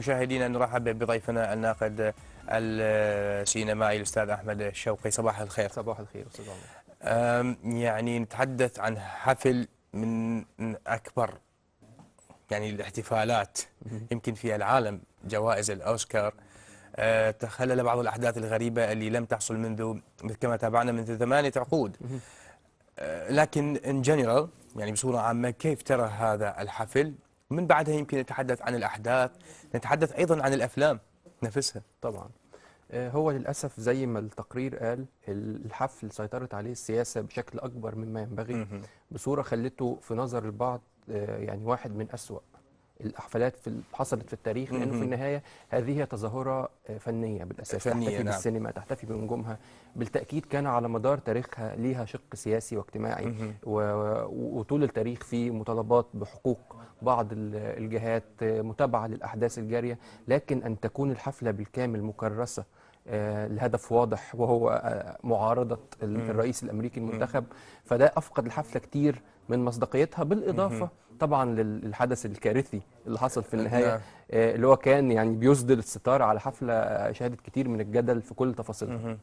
مشاهدينا نرحب بضيفنا الناقد السينمائي الاستاذ احمد الشوقي صباح الخير صباح الخير استاذ يعني نتحدث عن حفل من اكبر يعني الاحتفالات يمكن في العالم جوائز الاوسكار أه، تخلل بعض الاحداث الغريبه اللي لم تحصل منذ كما تابعنا منذ ثمانيه عقود أه، لكن ان جنرال يعني بصوره عامه كيف ترى هذا الحفل ومن بعدها يمكن نتحدث عن الأحداث نتحدث أيضا عن الأفلام نفسها طبعا آه، هو للأسف زي ما التقرير قال الحفل سيطرت عليه السياسة بشكل أكبر مما ينبغي بصورة خلته في نظر البعض آه، يعني واحد من أسوأ الاحفالات في حصلت في التاريخ لانه في النهايه هذه تظاهره آه، فنيه بالاساس فنية تحتفي نعم. بالسينما تحتفي بنجومها بالتاكيد كان على مدار تاريخها ليها شق سياسي واجتماعي وطول التاريخ في مطالبات بحقوق بعض الجهات آه، متابعه للاحداث الجاريه لكن ان تكون الحفله بالكامل مكرسه آه، الهدف واضح وهو معارضة الرئيس الأمريكي المنتخب فده أفقد الحفلة كتير من مصداقيتها بالاضافه طبعا للحدث الكارثي اللي حصل في أه، النهايه نعم. آه، اللي هو كان يعني بيسدل الستار على حفله شهدت كتير من الجدل في كل تفاصيلها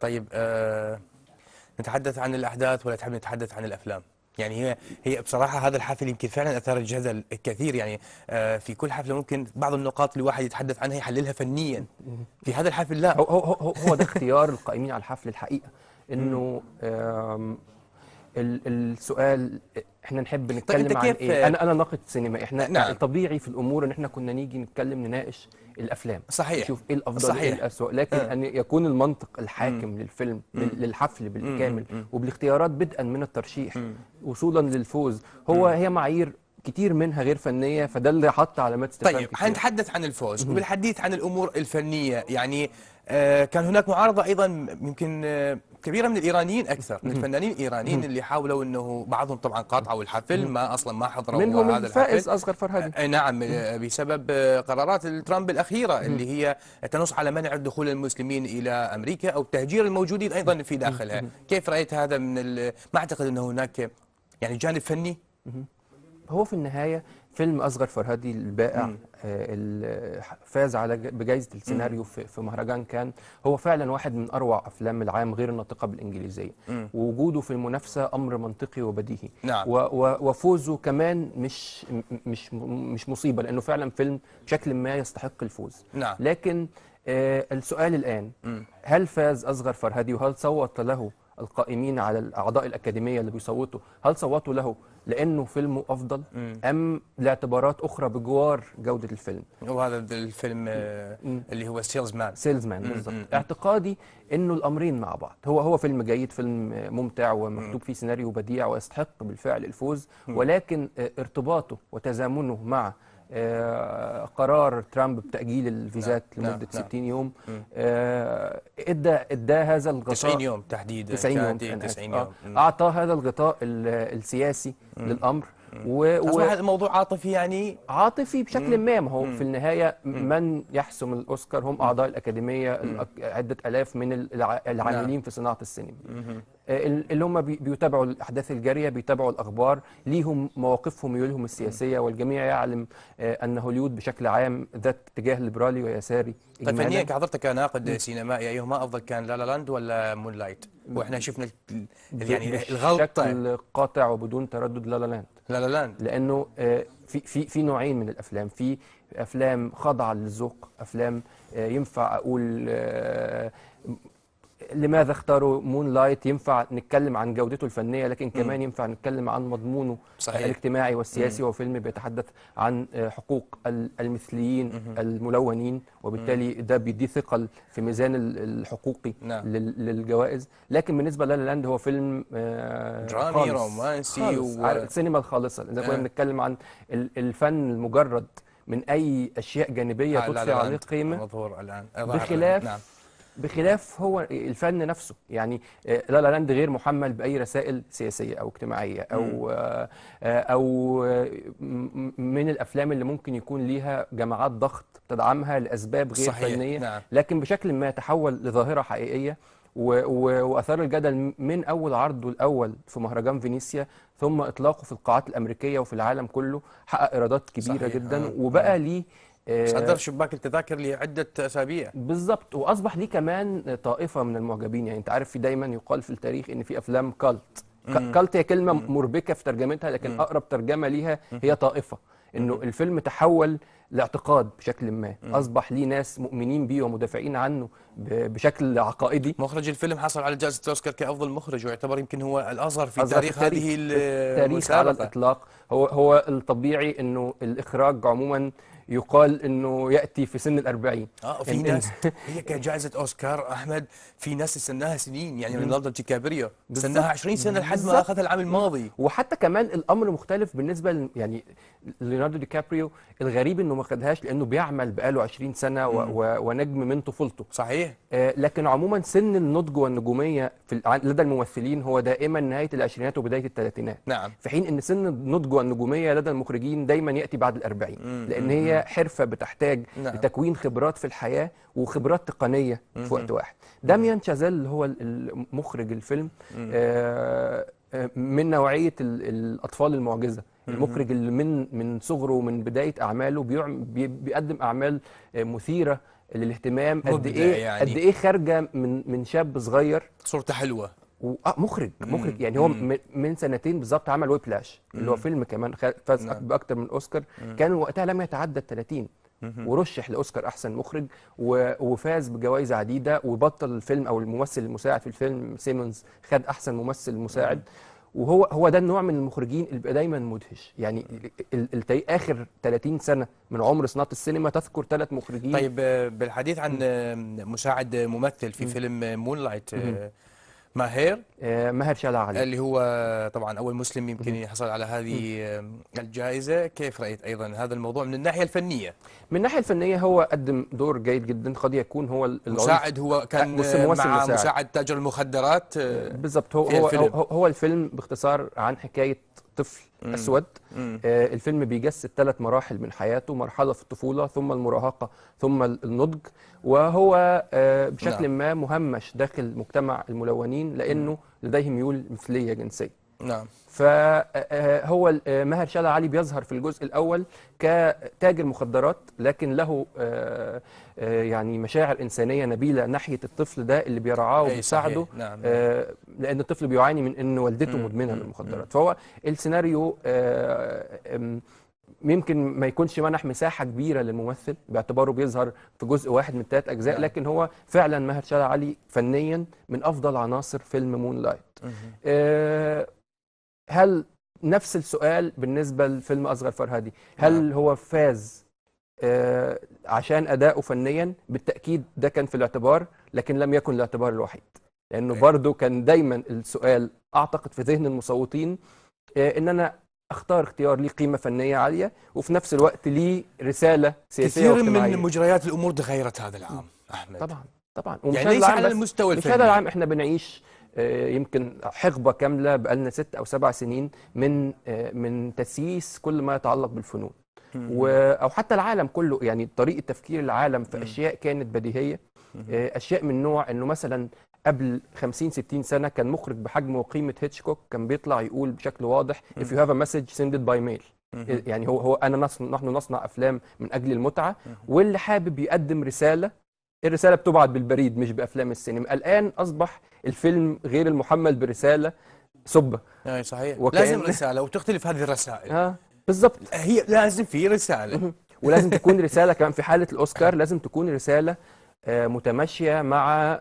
طيب آه نتحدث عن الاحداث ولا تحب نتحدث عن الافلام يعني هي هي بصراحه هذا الحفل يمكن فعلا اثار الجدل الكثير يعني آه، في كل حفله ممكن بعض النقاط اللي الواحد يتحدث عنها يحللها فنيا في هذا الحفل لا هو هو, هو ده اختيار القائمين على الحفل الحقيقه انه السؤال احنا نحب طيب، نتكلم طيب عن ايه انا انا ناقد سينما احنا نعم. طبيعي في الامور ان احنا كنا نيجي نتكلم نناقش الافلام صحيح نشوف ايه الافضل إيه صحيح. ايه الاسوء لكن آه. ان يكون المنطق الحاكم م. للفيلم م. للحفل بالكامل م. وبالاختيارات بدءا من الترشيح م. وصولا للفوز هو م. هي معايير كتير منها غير فنيه فده اللي حط علامات استفهام طيب هنتحدث عن الفوز وبالحديث عن الامور الفنيه يعني آه كان هناك معارضه ايضا يمكن آه كبيره من الايرانيين اكثر من الفنانين الايرانيين اللي حاولوا انه بعضهم طبعا قاطعوا الحفل ما اصلا ما حضروا منهم هذا الفائز الحفل. اصغر فرهادي نعم بسبب قرارات ترامب الاخيره اللي هي تنص على منع دخول المسلمين الى امريكا او تهجير الموجودين ايضا في داخلها كيف رايت هذا من ما اعتقد انه هناك يعني جانب فني هو في النهايه فيلم أصغر فرهادي البائع آه، اللي فاز على بجائزة السيناريو في, في مهرجان كان هو فعلا واحد من أروع أفلام العام غير الناطقة بالإنجليزية مم. ووجوده في المنافسة أمر منطقي وبديهي نعم. وفوزه كمان مش مش مش مصيبة لأنه فعلا فيلم بشكل ما يستحق الفوز نعم. لكن آه السؤال الآن مم. هل فاز أصغر فرهادي وهل صوت له القائمين على الاعضاء الاكاديميه اللي بيصوتوا هل صوتوا له لانه فيلمه افضل ام لاعتبارات اخرى بجوار جوده الفيلم وهذا الفيلم اللي هو سيلز مان سيلز مان بالظبط اعتقادي انه الامرين مع بعض هو هو فيلم جيد فيلم ممتع ومكتوب فيه سيناريو بديع ويستحق بالفعل الفوز ولكن ارتباطه وتزامنه مع آه، قرار ترامب بتاجيل الفيزات نعم. لمده نعم. 60 نعم. يوم آه، ادى ادى هذا الغطاء 90 يوم تحديدا 90 يوم 90 آه، يوم اعطى هذا الغطاء السياسي للامر و... و... الموضوع عاطفي يعني عاطفي بشكل ما ما هو في النهايه مم. من يحسم الاوسكار هم اعضاء الاكاديميه عده الاف من نعم. العاملين نعم. في صناعه السينما مم. آه، اللي هم بيتابعوا الاحداث الجاريه بيتابعوا الاخبار ليهم مواقفهم ميولهم السياسيه والجميع يعلم آه، ان هوليود بشكل عام ذات اتجاه ليبرالي ويساري طيب فنيا كحضرتك كناقد سينمائي ايهما افضل كان لا لا لاند ولا مون لايت واحنا شفنا يعني الغلطه بشكل قاطع وبدون تردد لا لا لاند لا لا لا لانه آه، في في في نوعين من الافلام في افلام خاضعه للذوق افلام آه، ينفع اقول آه، لماذا اختاروا مون لايت ينفع نتكلم عن جودته الفنيه لكن كمان ينفع نتكلم عن مضمونه صحيح. الاجتماعي والسياسي وهو فيلم بيتحدث عن حقوق المثليين الملونين وبالتالي ده بيديه ثقل في ميزان الحقوقي نعم. للجوائز لكن بالنسبه لالا لاند هو فيلم درامي رومانسي و... السينما الخالصه اذا كنا بنتكلم عن الفن المجرد من اي اشياء جانبيه تضفي عليه قيمه الان بخلاف نعم. بخلاف هو الفن نفسه يعني آه، لا لا لاند غير محمل باي رسائل سياسيه او اجتماعيه او آه، آه، او من الافلام اللي ممكن يكون ليها جماعات ضغط تدعمها لاسباب غير صحيح. فنيه نعم. لكن بشكل ما تحول لظاهره حقيقيه واثار الجدل من اول عرضه الاول في مهرجان فينيسيا ثم اطلاقه في القاعات الامريكيه وفي العالم كله حقق ايرادات كبيره صحيح. جدا وبقى ليه صدر شباك التذاكر لعده اسابيع بالظبط واصبح ليه كمان طائفه من المعجبين يعني انت عارف في دايما يقال في التاريخ ان في افلام كالت كالت هي كلمه مربكه في ترجمتها لكن اقرب ترجمه ليها هي طائفه انه الفيلم تحول لاعتقاد بشكل ما اصبح ليه ناس مؤمنين بيه ومدافعين عنه بشكل عقائدي مخرج الفيلم حصل على جائزه الاوسكار كافضل مخرج ويعتبر يمكن هو الازهر في أزهر تاريخ, تاريخ هذه التاريخ على الاطلاق هو هو الطبيعي انه الاخراج عموما يقال انه ياتي في سن ال40 اه في يعني ناس هي كانت جائزه اوسكار احمد في ناس استناها سنين يعني دي كابريو استناها 20 سنه لحد ما اخذها العام الماضي وحتى كمان الامر مختلف بالنسبه يعني ليوناردو دي كابريو الغريب انه ما خدهاش لانه بيعمل بقاله 20 سنه و... و... ونجم من طفولته صحيح آه لكن عموما سن النضج والنجوميه في لدى الممثلين هو دائما نهايه العشرينات وبدايه الثلاثينات نعم في حين ان سن النضج والنجوميه لدى المخرجين دايما ياتي بعد ال40 لان هي نعم. حرفه بتحتاج نعم. لتكوين خبرات في الحياه وخبرات تقنيه في وقت واحد داميان شازيل هو مخرج الفيلم آه، آه، من نوعيه الاطفال المعجزه المخرج اللي من من صغره ومن بدايه اعماله بيقدم اعمال آه، مثيره للاهتمام قد ايه يعني. قد ايه خارجه من من شاب صغير صورته حلوه و... اه مخرج مخرج يعني هو من سنتين بالظبط عمل ويبلاش اللي هو فيلم كمان فاز نعم. باكثر من اوسكار كان وقتها لم يتعدى ال 30 ورشح لاوسكار احسن مخرج و... وفاز بجوائز عديده وبطل الفيلم او الممثل المساعد في الفيلم سيمونز خد احسن ممثل مساعد وهو هو ده النوع من المخرجين اللي بيبقى دايما مدهش يعني ال ال اخر 30 سنه من عمر صناعه السينما تذكر ثلاث مخرجين طيب آه، بالحديث عن مساعد ممثل في فيلم مون لايت آه، ماهر آه، ماهر علي اللي هو طبعا اول مسلم يمكن يحصل على هذه الجائزه كيف رايت ايضا هذا الموضوع من الناحيه الفنيه من الناحيه الفنيه هو قدم دور جيد جدا قد يكون هو مساعد هو آه، كان موسم مع مساعد. مساعد تاجر المخدرات آه، بالضبط هو هو, هو الفيلم باختصار عن حكايه طفل مم. اسود مم. آه الفيلم بيجسد ثلاث مراحل من حياته مرحله في الطفوله ثم المراهقه ثم النضج وهو آه بشكل نعم. ما مهمش داخل مجتمع الملونين لانه مم. لديه ميول مثليه جنسيه نعم فهو آه، آه، آه، ماهر شلع علي بيظهر في الجزء الاول كتاجر مخدرات لكن له يعني مشاعر انسانيه نبيله ناحيه الطفل ده اللي بيرعاه وبيساعده نعم،, نعم. لان الطفل بيعاني من ان والدته مدمنه للمخدرات فهو السيناريو يمكن ما يكونش منح مساحه كبيره للممثل باعتباره بيظهر في جزء واحد من ثلاث اجزاء نعم. لكن هو فعلا ماهر شلع علي فنيا من افضل عناصر فيلم مون لايت هل نفس السؤال بالنسبه لفيلم اصغر فرهادي هل نعم. هو فاز آه عشان اداؤه فنيا بالتاكيد ده كان في الاعتبار لكن لم يكن الاعتبار الوحيد لانه إيه. برضه كان دايما السؤال اعتقد في ذهن المصوتين آه ان انا اختار اختيار ليه قيمه فنيه عاليه وفي نفس الوقت ليه رساله سياسيه كثير من مجريات الامور تغيرت هذا العام احمد طبعا طبعا يعني ليس على المستوى الفني مش هذا العام احنا بنعيش آه، يمكن حقبه كامله بقالنا ست او سبع سنين من آه، من تسييس كل ما يتعلق بالفنون و او حتى العالم كله يعني طريقه تفكير العالم في اشياء كانت بديهيه آه، اشياء من نوع انه مثلا قبل 50 60 سنه كان مخرج بحجم وقيمه هيتشكوك كان بيطلع يقول بشكل واضح if you have a message send it by mail يعني هو هو انا نصنع نحن نصنع افلام من اجل المتعه واللي حابب يقدم رساله الرسالة بتبعت بالبريد مش بأفلام السينما الآن أصبح الفيلم غير المحمل برسالة سبة آه، أي صحيح وكأن... لازم رسالة وتختلف هذه الرسائل بالضبط آه، هي لازم في رسالة ولازم تكون رسالة كمان في حالة الأوسكار لازم تكون رسالة آه، متماشية مع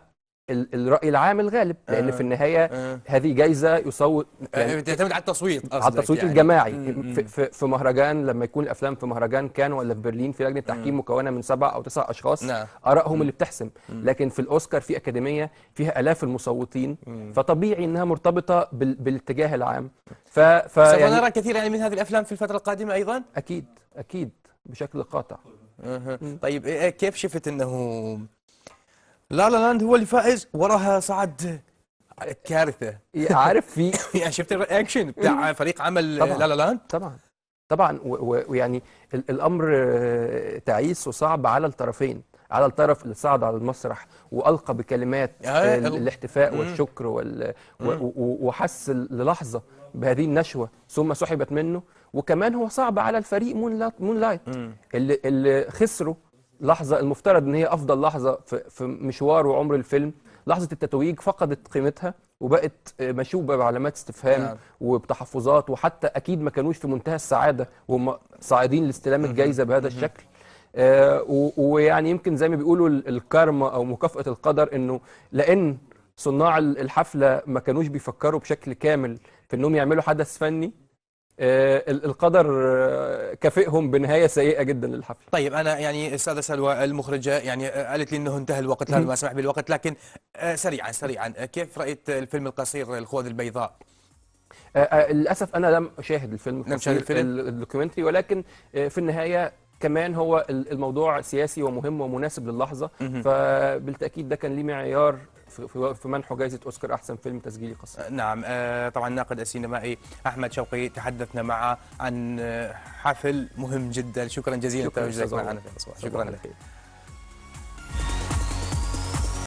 الراي العام الغالب لان آه في النهايه آه هذه جايزه يصوت آه، يعني بتعتمد على التصويت على التصويت يعني. الجماعي في, في مهرجان لما يكون الافلام في مهرجان كان ولا في برلين في لجنه تحكيم مكونه من سبع او تسع اشخاص نعم. ارائهم اللي بتحسم لكن في الاوسكار في اكاديميه فيها الاف المصوتين فطبيعي انها مرتبطه بال... بالاتجاه العام ف, ف... سوف يعني نرى كثير يعني من هذه الافلام في الفتره القادمه ايضا اكيد اكيد بشكل قاطع طيب إيه، إيه، كيف شفت انه لا لا لاند هو اللي فايز وراها صعد كارثه إيه، عارف في يعني شفت الاكشن بتاع فريق عمل لا لا لاند طبعا طبعا ويعني الامر آه، تعيس وصعب على الطرفين على الطرف اللي صعد على المسرح والقى بكلمات آه، الاحتفاء والشكر وحس للحظه بهذه النشوه ثم سحبت منه وكمان هو صعب على الفريق مون لايت اللي, اللي خسره لحظه المفترض ان هي افضل لحظه في مشوار وعمر الفيلم لحظه التتويج فقدت قيمتها وبقت مشوبه بعلامات استفهام نعم. وبتحفظات وحتى اكيد ما كانوش في منتهى السعاده وهم صاعدين لاستلام الجائزه بهذا الشكل آه ويعني يمكن زي ما بيقولوا الكارما او مكافاه القدر انه لان صناع الحفله ما كانوش بيفكروا بشكل كامل في انهم يعملوا حدث فني آه، القدر آه، كافئهم بنهايه سيئه جدا للحفل طيب انا يعني الساده سلوى المخرجه يعني قالت لي انه انتهى الوقت لا سمح بالوقت لكن آه، سريعا سريعا كيف رايت الفيلم القصير الخوذ البيضاء للاسف انا لم اشاهد الفيلم لم اشاهد الفيلم الدوكيومنتري ولكن في النهايه كمان هو الموضوع سياسي ومهم ومناسب للحظه فبالتاكيد ده كان ليه معيار في في منحه جائزه اوسكار احسن فيلم تسجيلي قصير أه، نعم أه، طبعا الناقد السينمائي احمد شوقي تحدثنا معه عن أه، حفل مهم جدا شكرا جزيلا شكرا, معنا شكرا لك